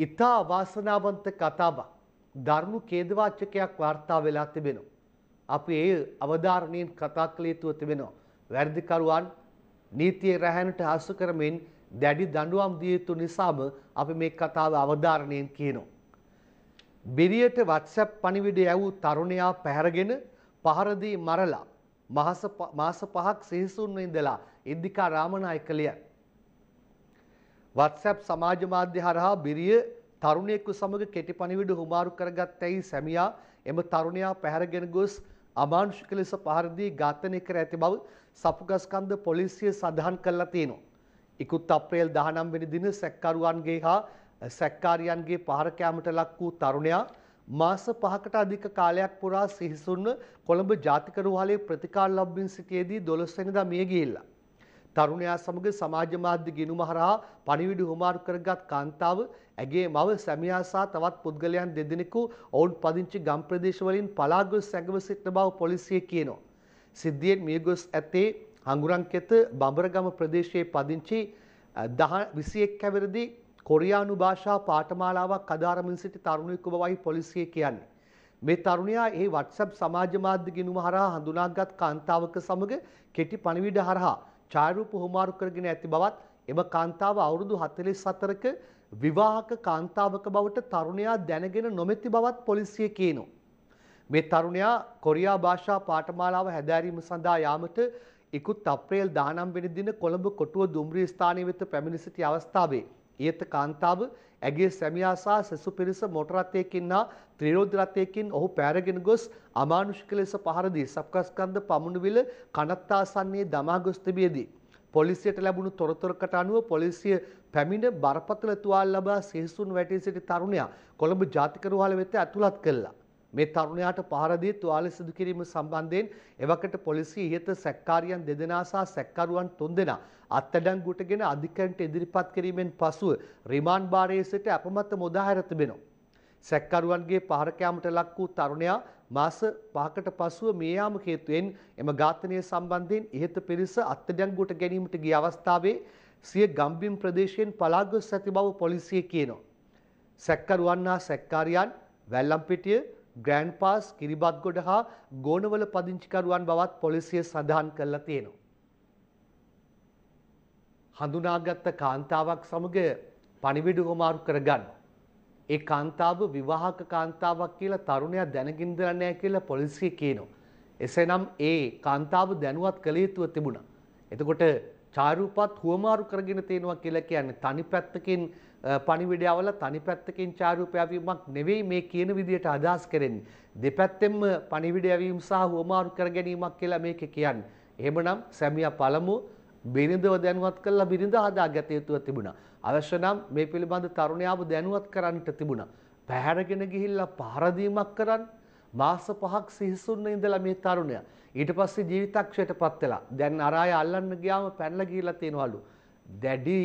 ඉතා අවාසනාවන්ත කතාවක් ධර්ම කේදවාචකයක් වාර්තා වෙලා තිබෙනවා. අපි ඒ අවධාරණයෙන් කතා කළ යුතුව තිබෙනවා. වැරදිකරුවන් නීතියේ රැහැනට හසු කරමින් දැඩි දඬුවම් දිය යුතු නිසාම අපි මේ කතාව අවධාරණයෙන් කියනවා. බිරියට WhatsApp පණිවිඩය ඇවූ තරුණයා පැහැරගෙන පහර දී මරලා මාස පහක් සිහිසුන්ව ඉඳලා ඉද්දිකා රාමනායක ලියන WhatsApp සමාජ මාධ්‍ය හරහා බිරිය තරුණයෙකු සමග කෙටි පණිවිඩ හුමාරු කරගත් ඇයි සැමියා එම තරුණයා පැහැරගෙන ගොස් අමානුෂික ලෙස පහර දී ඝාතනය කර ඇති බව සපුගස්කන්ධ පොලිසිය සඳහන් කළා තියෙනවා. ඉකුත් අප්‍රේල් 19 වෙනි දින සැක්කරුවන්ගේ හා සැක්කාරියන්ගේ පහර කැමට ලක් වූ තරුණයා මාස 5කට අධික කාලයක් පුරා සිහිසුන්ව කොළඹ ජාතික රුහලේ ප්‍රතිකාර ලබමින් සිටියේදී 12 වෙනිදා මිය ගිහිල්ලා. තරුණයා සමග සමාජ මාධ්‍ය ගිණුම හරහා පණිවිඩ හුමාරු කරගත් කාන්තාව ඇගේ මව සැමියා සහ තවත් පුද්ගලයන් දෙදෙනෙකු ඔවුන් පදිංචි ගම් ප්‍රදේශ වලින් පලා ගොස් සැඟව සිටන බව පොලිසිය කියනවා. සිද්ධියෙන් මිය ගොස් ඇත්තේ හඟුරංකෙත බඹරගම ප්‍රදේශයේ පදිංචි 10 21 කැවිරදී කොරියානු භාෂා පාඨමාලාවක් අදාරමින් සිටි තරුණයෙකු බවයි පොලිසිය කියන්නේ. මේ තරුණයා ඒ WhatsApp සමාජ මාධ්‍ය ගිණුම හරහා හඳුනාගත් කාන්තාවක සමග කෙටි පණිවිඩ හරහා ඡායරූප හුමාරු කරගෙන ඇති බවත් එම කාන්තාව අවුරුදු 44ක විවාහක කාන්තාවක බවට තරුණයා දැනගෙන නොමැති බවත් පොලිසිය කියනවා. මේ තරුණයා කොරියා භාෂා පාඨමාලාව හැදෑරීම සඳහා යාමට ඉකුත් අප්‍රේල් 19 වෙනි දින කොළඹ කොටුව දුම්රිය ස්ථානය වෙත පැමිණ සිටි අවස්ථාවේ ඊයත කාන්තාව ඇගේ සැමියා සහ සෙසු පිරිස මොටර රථයකින් හා ත්‍රිරෝධ රථයකින් ඔහු පෑරගෙන ගොස් අමානුෂික ලෙස පහර දී සප්කස්කන්ධ පමුණුවිල කනත්තාසන්නයේ දමා ගොස් තිබියදී පොලිසියට ලැබුණු තොරතුරකට අනුව පොලිසිය පැමිණ බරපතල තුවාල ලබා සිහිසුන් වැටී සිටි තරුණයා කොළඹ ජාතික රුහාල වෙත ඇතුළත් කළා. මේ තරුණයාට පහර දී තුවාල සිදු කිරීම සම්බන්ධයෙන් එවකට පොලිසිය ඉහත සැකකාරියන් දෙදෙනා සහ සැකකරුවන් තුන්දෙනා අත්අඩංගුවටගෙන අධිකරණයට ඉදිරිපත් කිරීමෙන් පසුව රිමාන්ඩ් භාරයේ සිට අපමත මුදා හැර තිබෙනවා. සැකකරුවන්ගේ පහර කැමට ලක් වූ තරුණයා මාස 5කට පසුව මිය යාම හේතුවෙන් එම ඝාතනය සම්බන්ධයෙන් ඉහත පිරිස අත්අඩංගුවට ගැනීමට ගිය අවස්ථාවේ සිය ගම්බිම් ප්‍රදේශයෙන් පලා ගොස් ඇති බව පොලිසිය කියනවා. සැකකරුවන් හා සැකකාරියන් වැල්ලම්පිටිය ග්‍රෑන්ඩ් පාස් කිරිබත්ගොඩ හා ගෝනවල පදිංචිකරුවන් බවත් පොලිසිය සඳහන් කරලා තියෙනවා. හඳුනාගත්ත කාන්තාවක් සමග පණිවිඩ හොමාරු කරගන්න. ඒ කාන්තාව විවාහක කාන්තාවක් කියලා තරුණයා දැනගින් දරන්නේ කියලා පොලිසිය කියනවා. එසේනම් ඒ කාන්තාව දැනුවත් කළ යුතුව තිබුණා. එතකොට චාරූපත් හුවමාරු කරගෙන තියෙනවා කියලා කියන්නේ තනි පැත්තකින් පණිවිඩය අවල තනි පැත්තකින් චාරූප යැවීමක් නෙවෙයි මේ කියන විදිහට අදහස් කරන්නේ. දෙපැත්තෙම පණිවිඩය යැවීම සහ හුවමාරු කර ගැනීමක් කියලා මේක කියන්නේ. එහෙමනම් සැමියා පළමුව බිරිඳව දැනුවත් කරලා බිරිඳ හදාගත යුතුව තිබුණා. අවශ්‍ය නම් මේ පිළිබඳ තරුණයාව දැනුවත් කරන්නට තිබුණා. පැහැරගෙන ගිහිල්ලා පහර දීමක් කරන්න මාස පහක් සිහිසුන්න ඉඳලා මේ තරුණයා ඊට පස්සේ ජීවිතක්ෂයටපත් වෙලා දැන් අර අය අල්ලන්න ගියාම පැනලා ගිහිලා තියෙනවලු දැඩි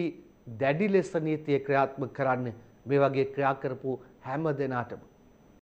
දැඩි ලෙස නීතිය ක්‍රියාත්මක කරන්න මේ වගේ ක්‍රියා කරපු හැම දෙනාටම